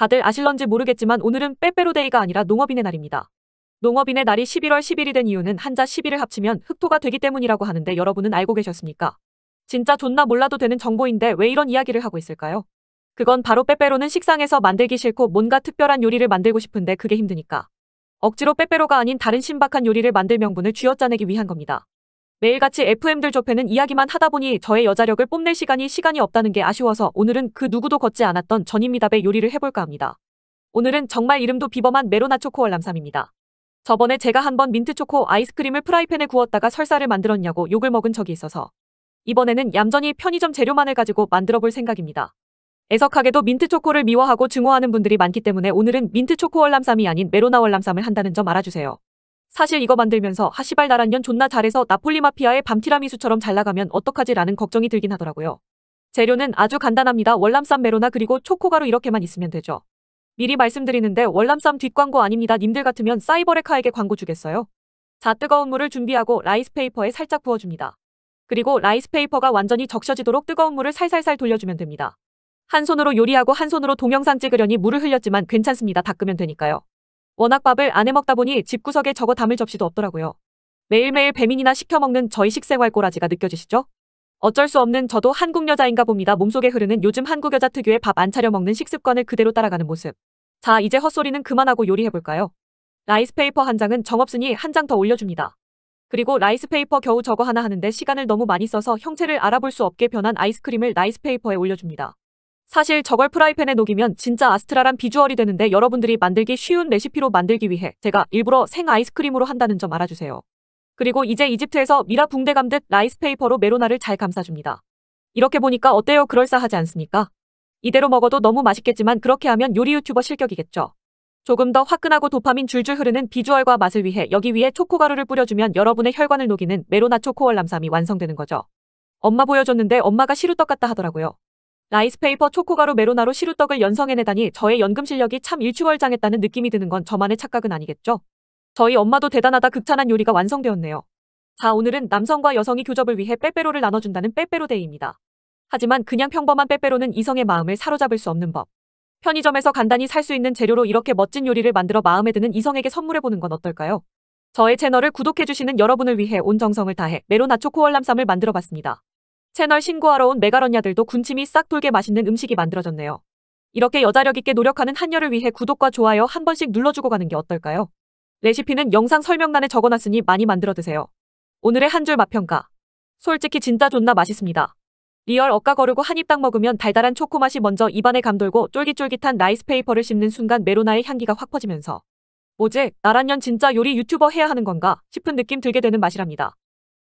다들 아실런지 모르겠지만 오늘은 빼빼로데이가 아니라 농업인의 날입니다. 농업인의 날이 11월 10일이 된 이유는 한자 1 0일을 합치면 흑토가 되기 때문이라고 하는데 여러분은 알고 계셨습니까? 진짜 존나 몰라도 되는 정보인데 왜 이런 이야기를 하고 있을까요? 그건 바로 빼빼로는 식상에서 만들기 싫고 뭔가 특별한 요리를 만들고 싶은데 그게 힘드니까. 억지로 빼빼로가 아닌 다른 신박한 요리를 만들 명분을 쥐어짜내기 위한 겁니다. 매일같이 FM들 접해는 이야기만 하다 보니 저의 여자력을 뽐낼 시간이 시간이 없다는 게 아쉬워서 오늘은 그 누구도 걷지 않았던 전입미답의 요리를 해볼까 합니다. 오늘은 정말 이름도 비범한 메로나 초코월 남삼입니다. 저번에 제가 한번 민트초코 아이스크림을 프라이팬에 구웠다가 설사를 만들었냐고 욕을 먹은 적이 있어서 이번에는 얌전히 편의점 재료만을 가지고 만들어볼 생각입니다. 애석하게도 민트초코를 미워하고 증오하는 분들이 많기 때문에 오늘은 민트초코 월남삼이 아닌 메로나 월남삼을 한다는 점 알아주세요. 사실 이거 만들면서 하시발 아, 나란년 존나 잘해서 나폴리 마피아의 밤티라미수처럼 잘 나가면 어떡하지라는 걱정이 들긴 하더라고요. 재료는 아주 간단합니다. 월남쌈 메로나 그리고 초코가루 이렇게만 있으면 되죠. 미리 말씀드리는데 월남쌈 뒷광고 아닙니다. 님들 같으면 사이버레카에게 광고 주겠어요? 자 뜨거운 물을 준비하고 라이스페이퍼에 살짝 부어줍니다. 그리고 라이스페이퍼가 완전히 적셔지도록 뜨거운 물을 살살살 돌려주면 됩니다. 한 손으로 요리하고 한 손으로 동영상 찍으려니 물을 흘렸지만 괜찮습니다. 닦으면 되니까요. 워낙 밥을 안 해먹다 보니 집구석에 저거 담을 접시도 없더라고요. 매일매일 배민이나 시켜먹는 저희 식생활 꼬라지가 느껴지시죠? 어쩔 수 없는 저도 한국 여자인가 봅니다. 몸속에 흐르는 요즘 한국 여자 특유의 밥 안 차려 먹는 식습관을 그대로 따라가는 모습. 자, 이제 헛소리는 그만하고 요리해볼까요? 라이스페이퍼 한 장은 정없으니 한 장 더 올려줍니다. 그리고 라이스페이퍼 겨우 저거 하나 하는데 시간을 너무 많이 써서 형체를 알아볼 수 없게 변한 아이스크림을 라이스페이퍼에 올려줍니다. 사실 저걸 프라이팬에 녹이면 진짜 아스트라란 비주얼이 되는데 여러분들이 만들기 쉬운 레시피로 만들기 위해 제가 일부러 생 아이스크림으로 한다는 점 알아주세요. 그리고 이제 이집트에서 미라 붕대 감듯 라이스페이퍼로 메로나를 잘 감싸줍니다. 이렇게 보니까 어때요? 그럴싸하지 않습니까? 이대로 먹어도 너무 맛있겠지만 그렇게 하면 요리 유튜버 실격이겠죠. 조금 더 화끈하고 도파민 줄줄 흐르는 비주얼과 맛을 위해 여기 위에 초코가루를 뿌려주면 여러분의 혈관을 녹이는 메로나 초코월 남삼이 완성되는 거죠. 엄마 보여줬는데 엄마가 시루떡 같다 하더라고요. 라이스페이퍼 초코가루 메로나로 시루떡을 연성해내다니 저의 연금 실력이 참 일취월장했다는 느낌이 드는 건 저만의 착각은 아니겠죠? 저희 엄마도 대단하다 극찬한 요리가 완성되었네요. 자 오늘은 남성과 여성이 교접을 위해 빼빼로를 나눠준다는 빼빼로데이입니다. 하지만 그냥 평범한 빼빼로는 이성의 마음을 사로잡을 수 없는 법. 편의점에서 간단히 살 수 있는 재료로 이렇게 멋진 요리를 만들어 마음에 드는 이성에게 선물해보는 건 어떨까요? 저의 채널을 구독해주시는 여러분을 위해 온 정성을 다해 메로나초 코월남쌈을 만들어봤습니다. 채널 신고하러 온 메가런야들도 군침이 싹 돌게 맛있는 음식이 만들어졌네요. 이렇게 여자력 있게 노력하는 한여를 위해 구독과 좋아요 한 번씩 눌러주고 가는 게 어떨까요? 레시피는 영상 설명란에 적어놨으니 많이 만들어 드세요. 오늘의 한 줄 맛평가. 솔직히 진짜 존나 맛있습니다. 리얼 엇가 거르고 한 입 딱 먹으면 달달한 초코 맛이 먼저 입안에 감돌고 쫄깃쫄깃한 라이스페이퍼를 씹는 순간 메로나의 향기가 확 퍼지면서 오직 나란년 진짜 요리 유튜버 해야 하는 건가 싶은 느낌 들게 되는 맛이랍니다.